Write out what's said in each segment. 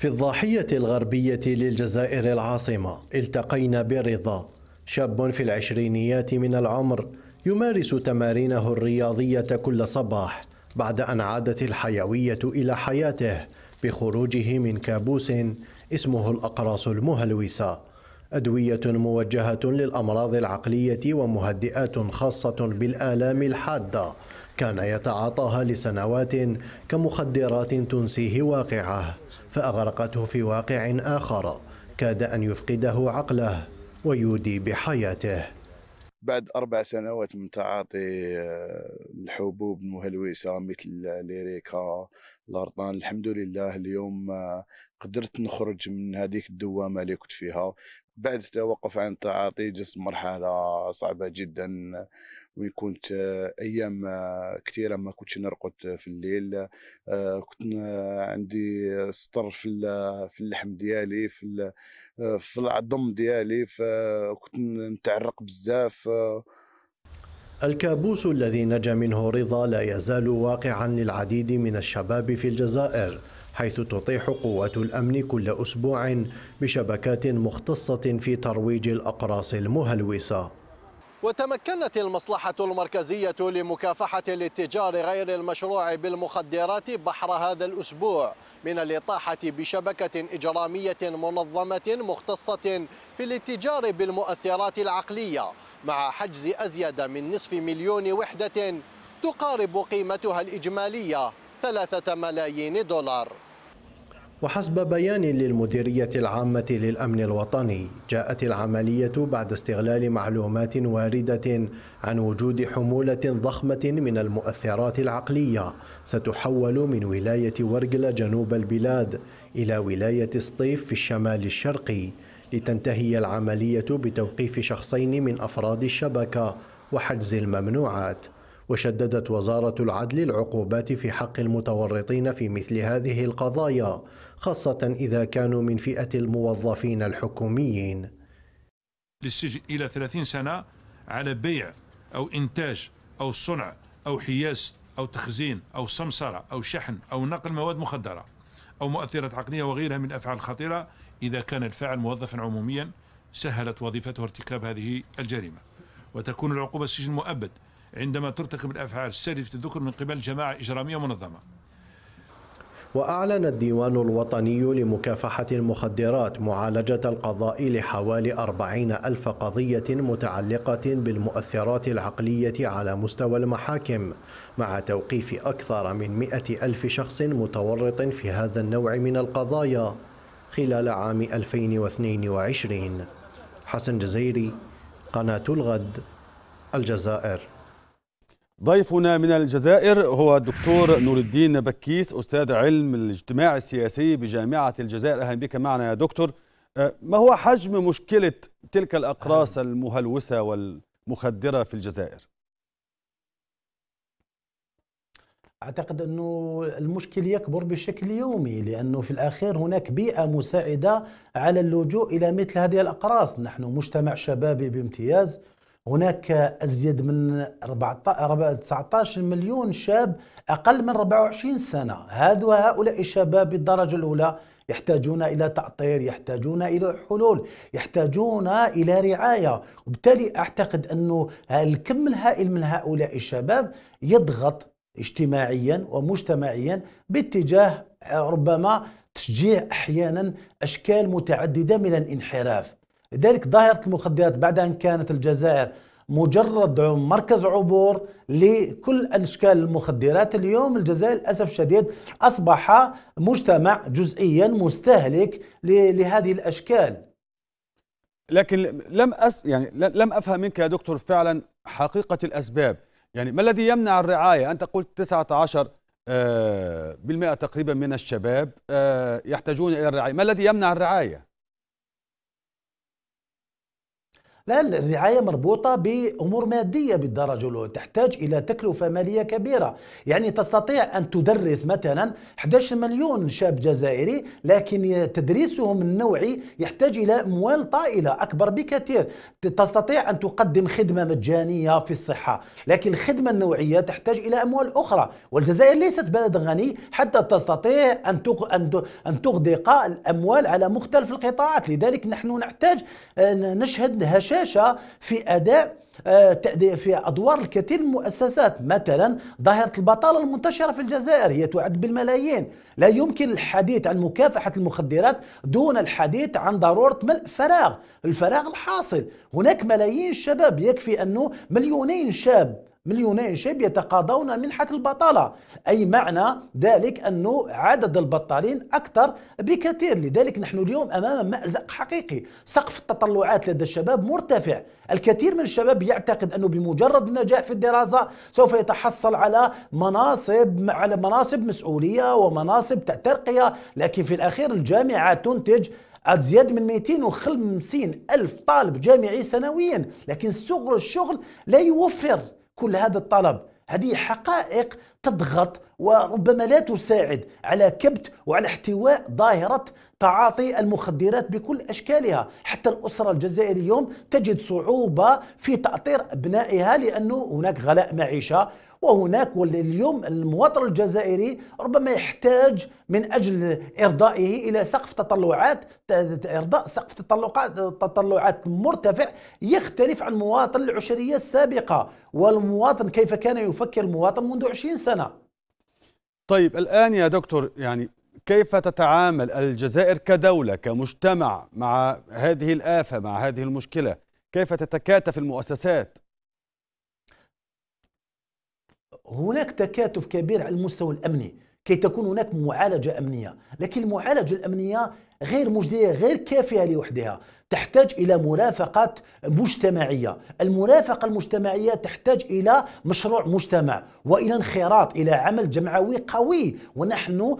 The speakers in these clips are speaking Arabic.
في الضاحية الغربية للجزائر العاصمة التقينا برضا شاب في العشرينيات من العمر يمارس تمارينه الرياضية كل صباح بعد أن عادت الحيوية إلى حياته بخروجه من كابوس اسمه الأقراص المهلوسة أدوية موجهة للأمراض العقلية ومهدئات خاصة بالآلام الحادة كان يتعاطاها لسنوات كمخدرات تنسيه واقعه فأغرقته في واقع آخر كاد أن يفقده عقله ويودي بحياته بعد أربع سنوات من تعاطي آه، الحبوب المهلوسة مثل ليريكا الأرطان الحمد لله اليوم آه، قدرت نخرج من هذيك الدوامة اللي كنت فيها بعد توقف عن التعاطي جسم مرحله صعبه جدا وكنت آه، ايام آه، كثيره ما كنتش نرقد في الليل آه، كنت عندي سطر في في اللحم ديالي في في العظم ديالي فكنت نتعرق بزاف الكابوس الذي نجا منه رضا لا يزال واقعا للعديد من الشباب في الجزائر حيث تطيح قوات الأمن كل أسبوع بشبكات مختصة في ترويج الأقراص المهلوسة وتمكنت المصلحة المركزية لمكافحة الاتجار غير المشروع بالمخدرات بحر هذا الأسبوع من الإطاحة بشبكة إجرامية منظمة مختصة في الاتجار بالمؤثرات العقلية مع حجز أزيد من نصف مليون وحدة تقارب قيمتها الإجمالية ثلاثة ملايين دولار وحسب بيان للمديرية العامة للأمن الوطني جاءت العملية بعد استغلال معلومات واردة عن وجود حمولة ضخمة من المؤثرات العقلية ستحول من ولاية ورقلة جنوب البلاد إلى ولاية سطيف في الشمال الشرقي لتنتهي العملية بتوقيف شخصين من أفراد الشبكة وحجز الممنوعات وشددت وزارة العدل العقوبات في حق المتورطين في مثل هذه القضايا خاصة إذا كانوا من فئة الموظفين الحكوميين للسجن إلى 30 سنة على بيع أو إنتاج أو صنع أو حياز أو تخزين أو سمسرة أو شحن أو نقل مواد مخدرة أو مؤثرات عقلية وغيرها من الأفعال الخطيرة إذا كان الفاعل موظفا عموميا سهلت وظيفته ارتكاب هذه الجريمة وتكون العقوبة السجن مؤبد عندما ترتكب الأفعال الشريفة الذكر من قبل جماعة إجرامية منظمة وأعلن الديوان الوطني لمكافحة المخدرات معالجة القضاء لحوالي أربعين ألف قضية متعلقة بالمؤثرات العقلية على مستوى المحاكم مع توقيف أكثر من مئة ألف شخص متورط في هذا النوع من القضايا خلال عام 2022 حسن جزيري قناة الغد الجزائر ضيفنا من الجزائر هو الدكتور نور الدين بكيس استاذ علم الاجتماع السياسي بجامعه الجزائر اهلا بك معنا يا دكتور أه، ما هو حجم مشكله تلك الاقراص المهلوسه والمخدره في الجزائر اعتقد انه المشكل يكبر بشكل يومي لانه في الاخير هناك بيئه مساعده على اللجوء الى مثل هذه الاقراص نحن مجتمع شبابي بامتياز هناك أزيد من 19 مليون شاب أقل من 24 سنة هؤلاء الشباب بالدرجة الأولى يحتاجون إلى تأطير يحتاجون إلى حلول يحتاجون إلى رعاية وبالتالي أعتقد أنه الكم الهائل من هؤلاء الشباب يضغط اجتماعيا ومجتمعيا باتجاه ربما تشجيع احيانا اشكال متعدده من الانحراف لذلك ظاهرة المخدرات بعد أن كانت الجزائر مجرد مركز عبور لكل أشكال المخدرات اليوم الجزائر للأسف الشديد أصبح مجتمع جزئيا مستهلك لهذه الأشكال لكن لم أس يعني لم أفهم منك يا دكتور فعلا حقيقة الأسباب يعني ما الذي يمنع الرعاية أنت قلت 19 آه، بالمئة تقريبا من الشباب آه، يحتاجون إلى الرعاية ما الذي يمنع الرعاية لا الرعاية مربوطة بأمور مادية بالدرجة الأولى تحتاج إلى تكلفة مالية كبيرة يعني تستطيع أن تدرس مثلا 11 مليون شاب جزائري لكن تدريسهم النوعي يحتاج إلى أموال طائلة أكبر بكثير تستطيع أن تقدم خدمة مجانية في الصحة لكن الخدمة النوعية تحتاج إلى أموال أخرى والجزائر ليست بلد غني حتى تستطيع أن أن تغدق الأموال على مختلف القطاعات لذلك نحن نحتاج آه، نشهد هشاشة الشاشة في أداء آه، في أدوار الكثير من المؤسسات مثلا ظاهرة البطالة المنتشرة في الجزائر هي تعد بالملايين لا يمكن الحديث عن مكافحة المخدرات دون الحديث عن ضرورة ملء فراغ الفراغ الحاصل هناك ملايين الشباب يكفي أنه مليونين شاب مليونين شاب يتقاضون منحة البطالة أي معنى ذلك أن عدد البطالين أكثر بكثير لذلك نحن اليوم أمام مأزق حقيقي سقف التطلعات لدى الشباب مرتفع الكثير من الشباب يعتقد أنه بمجرد النجاح في الدراسة سوف يتحصل على مناصب على مناصب مسؤولية ومناصب ترقية لكن في الأخير الجامعة تنتج أزيد من 250 ألف طالب جامعي سنويا لكن صغر الشغل لا يوفر كل هذا الطلب هذه حقائق تضغط وربما لا تساعد على كبت وعلى احتواء ظاهرة تعاطي المخدرات بكل أشكالها حتى الأسرة الجزائرية اليوم تجد صعوبة في تأطير أبنائها لأنه هناك غلاء معيشة وهناك واليوم المواطن الجزائري ربما يحتاج من اجل ارضائه الى سقف تطلعات ارضاء سقف تطلعات تطلعات مرتفع يختلف عن مواطن العشريه السابقه والمواطن كيف كان يفكر المواطن منذ 20 سنه طيب الان يا دكتور يعني كيف تتعامل الجزائر كدولة كمجتمع مع هذه الآفة مع هذه المشكلة كيف تتكاتف المؤسسات هناك تكاتف كبير على المستوى الامني كي تكون هناك معالجه امنيه لكن المعالجه الامنيه غير مجديه غير كافيه لوحدها تحتاج الى مرافقه مجتمعيه، المرافقه المجتمعيه تحتاج الى مشروع مجتمع والى انخراط الى عمل جمعوي قوي، ونحن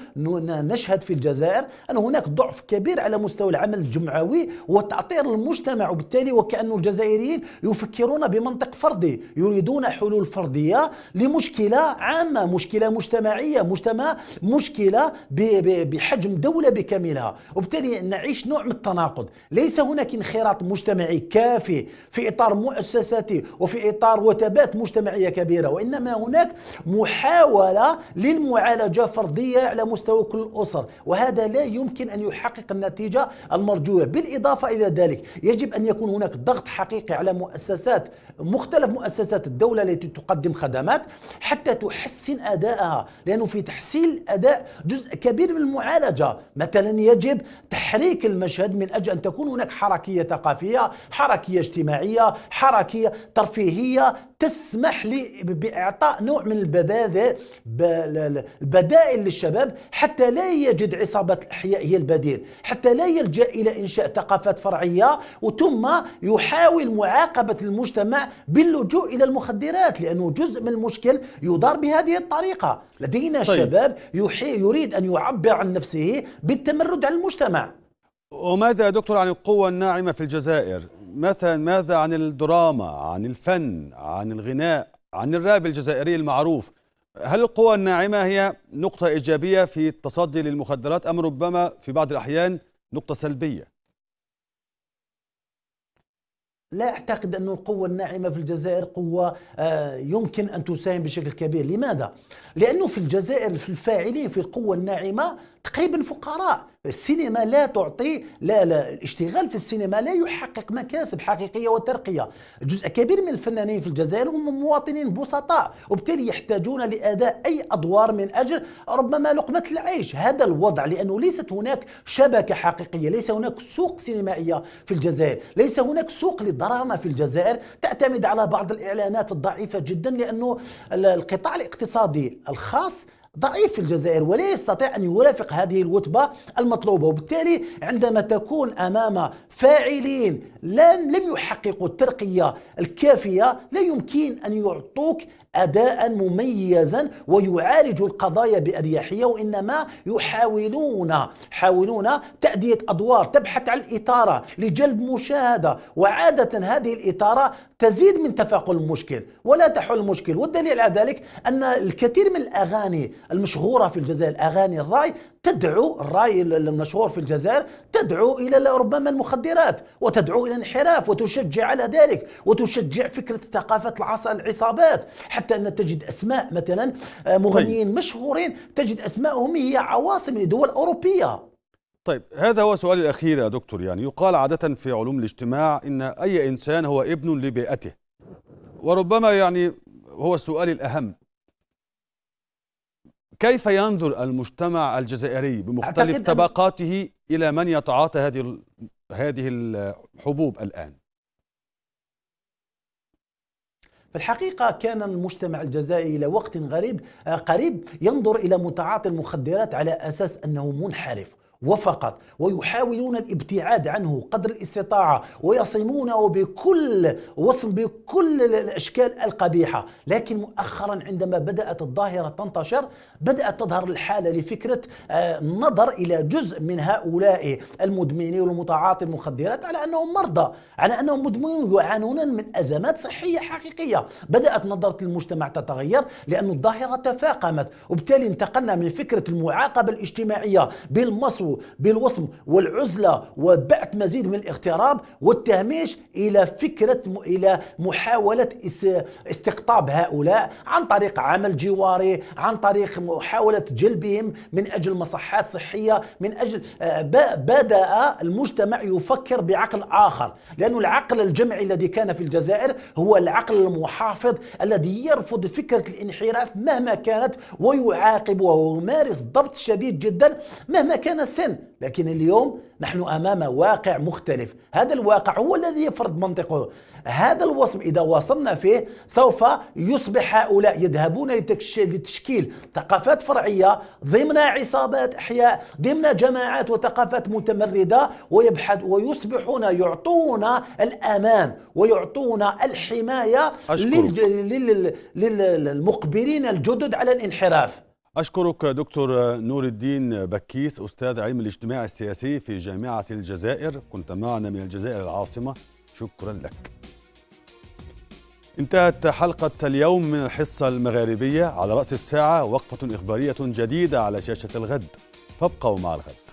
نشهد في الجزائر ان هناك ضعف كبير على مستوى العمل الجمعوي وتعطير المجتمع وبالتالي وكأن الجزائريين يفكرون بمنطق فردي، يريدون حلول فرديه لمشكله عامه، مشكله مجتمعيه، مجتمع مشكله بحجم دوله بكاملها، وبالتالي نعيش نوع من التناقض، ليس هناك هناك انخراط مجتمعي كافي في إطار مؤسساتي وفي إطار وتبات مجتمعية كبيرة وإنما هناك محاولة للمعالجة فردية على مستوى كل الأسر وهذا لا يمكن أن يحقق النتيجة المرجوة بالإضافة إلى ذلك يجب أن يكون هناك ضغط حقيقي على مؤسسات مختلف مؤسسات الدولة التي تقدم خدمات حتى تحسن أدائها لأنه في تحسين الأداء جزء كبير من المعالجة مثلا يجب تحريك المشهد من أجل أن تكون هناك حركة حركية ثقافية حركية اجتماعية حركية ترفيهية تسمح لي بإعطاء نوع من الببادئ البدائل للشباب حتى لا يجد عصابة الأحياء هي البديل حتى لا يلجأ إلى إنشاء ثقافات فرعية وثم يحاول معاقبة المجتمع باللجوء إلى المخدرات لأنه جزء من المشكل يدار بهذه الطريقة لدينا طيب. شباب يريد أن يعبر عن نفسه بالتمرد على المجتمع وماذا يا دكتور عن القوة الناعمة في الجزائر؟ مثلا ماذا عن الدراما، عن الفن، عن الغناء، عن الراب الجزائري المعروف؟ هل القوى الناعمة هي نقطة إيجابية في التصدي للمخدرات أم ربما في بعض الأحيان نقطة سلبية؟ لا أعتقد أن القوة الناعمة في الجزائر قوة آه، يمكن أن تساهم بشكل كبير لماذا؟ لأنه في الجزائر في الفاعلين في القوة الناعمة تقريبا فقراء السينما لا تعطي لا لا الاشتغال في السينما لا يحقق مكاسب حقيقيه وترقيه جزء كبير من الفنانين في الجزائر هم مواطنين بسطاء وبالتالي يحتاجون لاداء اي ادوار من اجل ربما لقمه العيش هذا الوضع لانه ليست هناك شبكه حقيقيه ليس هناك سوق سينمائيه في الجزائر ليس هناك سوق للدراما في الجزائر تعتمد على بعض الاعلانات الضعيفه جدا لانه القطاع الاقتصادي الخاص ضعيف في الجزائر ولا يستطيع أن يرافق هذه الوتبة المطلوبة وبالتالي عندما تكون أمام فاعلين لم لم يحققوا الترقية الكافية لا يمكن أن يعطوك أداء مميزا ويعالج القضايا بأريحية وإنما يحاولون حاولون تأدية أدوار تبحث عن الإطارة لجلب مشاهدة وعادة هذه الإثارة تزيد من تفاقم المشكل ولا تحل المشكل والدليل على ذلك أن الكثير من الأغاني المشهورة في الجزائر أغاني الراي تدعو الراي المشهور في الجزائر تدعو الى ربما المخدرات وتدعو الى الانحراف وتشجع على ذلك وتشجع فكره ثقافه العصابات حتى ان تجد اسماء مثلا آه، طيب. مغنيين مشهورين تجد اسمائهم هي عواصم لدول اوروبيه طيب هذا هو سؤالي الأخير يا دكتور يعني يقال عادة في علوم الاجتماع إن أي إنسان هو ابن لبيئته وربما يعني هو السؤال الأهم كيف ينظر المجتمع الجزائري بمختلف طبقاته الى من يتعاطى هذه هذه الحبوب الان؟ في الحقيقة كان المجتمع الجزائري إلى وقت غريب آه، قريب ينظر إلى متعاطي المخدرات على أساس أنه منحرف وفقط ويحاولون الابتعاد عنه قدر الاستطاعة ويصمونه بكل وصم بكل الأشكال القبيحة لكن مؤخرا عندما بدأت الظاهرة تنتشر بدأت تظهر الحالة لفكرة النظر آه، إلى جزء من هؤلاء المدمنين والمتعاطي المخدرات على أنهم مرضى على أنهم مدمنون يعانون من أزمات صحية حقيقية بدأت نظرة المجتمع تتغير لأن الظاهرة تفاقمت وبالتالي انتقلنا من فكرة المعاقبة الاجتماعية بالمصو بالوصم والعزلة وبعث مزيد من الاغتراب والتهميش إلى فكرة إلى محاولة استقطاب هؤلاء عن طريق عمل جواري عن طريق محاولة جلبهم من أجل مصحات صحية من أجل آه، بدأ المجتمع يفكر بعقل آخر لأن العقل الجمعي الذي كان في الجزائر هو العقل المحافظ الذي يرفض فكرة الانحراف مهما كانت ويعاقب ويمارس ضبط شديد جدا مهما كان سعى سن لكن اليوم نحن أمام واقع مختلف هذا الواقع هو الذي يفرض منطقه هذا الوصم إذا واصلنا فيه سوف يصبح هؤلاء يذهبون لتشكيل ثقافات فرعية ضمن عصابات أحياء ضمن جماعات وثقافات متمردة ويبحث ويصبحون يعطون الأمان ويعطون الحماية للمقبلين الجدد على الانحراف أشكرك دكتور نور الدين بكيس أستاذ علم الاجتماع السياسي في جامعة الجزائر كنت معنا من الجزائر العاصمة شكرا لك انتهت حلقة اليوم من الحصة المغاربية على رأس الساعة وقفة إخبارية جديدة على شاشة الغد فابقوا مع الغد